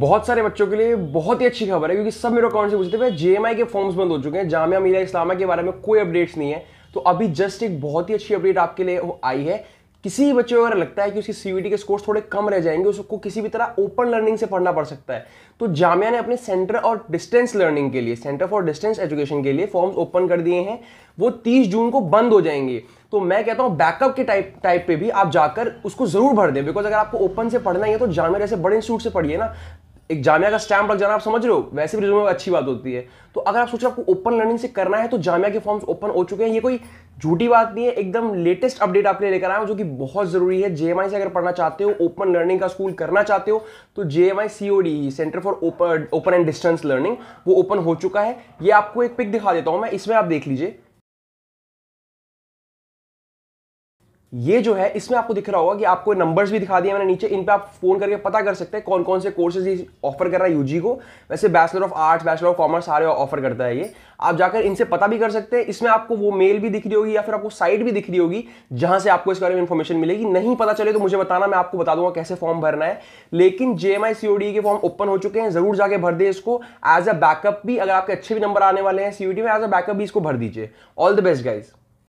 बहुत सारे बच्चों के लिए बहुत ही अच्छी खबर है क्योंकि सब मेरे अकाउंट से पूछते थे जेएमआई के फॉर्म्स बंद हो चुके हैं जामिया मिला इस्लामा के बारे में कोई अपडेट्स नहीं है तो अभी जस्ट एक बहुत ही अच्छी अपडेट आपके लिए आई है किसी भी बच्चे को अगर लगता है कि उसकी सीवीटी के स्कोर्स थोड़े कम रह जाएंगे उसको किसी भी तरह ओपन लर्निंग से पढ़ना पड़ सकता है तो जामिया ने अपने सेंटर और डिस्टेंस लर्निंग के लिए सेंटर फॉर डिस्टेंस एजुकेशन के लिए फॉर्म्स ओपन कर दिए हैं वो 30 जून को बंद हो जाएंगे तो मैं कहता हूँ बैकअप के टाइप टाइप पे भी आप जाकर उसको जरूर भर दें बिकॉज अगर आपको ओपन से पढ़ना ही है तो जामिया जैसे बड़े इंस्टीट्यूट से पढ़िए ना एक जामिया का स्टैम्प लग जाना आप समझ रहे हो वैसे भी रिज्यूमे अच्छी बात होती है तो अगर आप सोच रहे हो आपको ओपन लर्निंग से करना है तो जामिया के फॉर्म्स ओपन हो चुके हैं ये कोई झूठी बात नहीं है एकदम लेटेस्ट अपडेट आपके लिए लेकर आया हूं जो कि बहुत जरूरी है जेएमआई से अगर पढ़ना चाहते हो ओपन लर्निंग का स्कूल करना चाहते हो तो JMI COD centre for open open and distance learning वो ओपन हो चुका है ये आपको एक पिक दिखा देता हूँ मैं इसमें आप देख लीजिए ये जो है इसमें आपको दिख रहा होगा कि आपको नंबर्स भी दिखा दिए मैंने नीचे इन पे आप फोन करके पता कर सकते हैं कौन कौन से कोर्सेज ऑफर कर रहा है यूजी को वैसे bachelor of arts bachelor of commerce सारे ऑफर करता है ये आप जाकर इनसे पता भी कर सकते हैं इसमें आपको वो मेल भी दिख रही होगी या फिर आपको साइट भी दिख रही होगी जहां से आपको इस बारे में इन्फॉर्मेशन मिलेगी नहीं पता चले तो मुझे बताना मैं आपको बता दूंगा कैसे फॉर्म भरना है लेकिन जे एम e के फॉर्म ओपन हो चुके हैं जरूर जाके भर दे इसको एज अ बैकअप भी अगर आपके अच्छे भी नंबर आने वाले हैं सीओडी e में एज अ बैकअप भी इसको भर दीजिए ऑल द बेस्ट गाइज़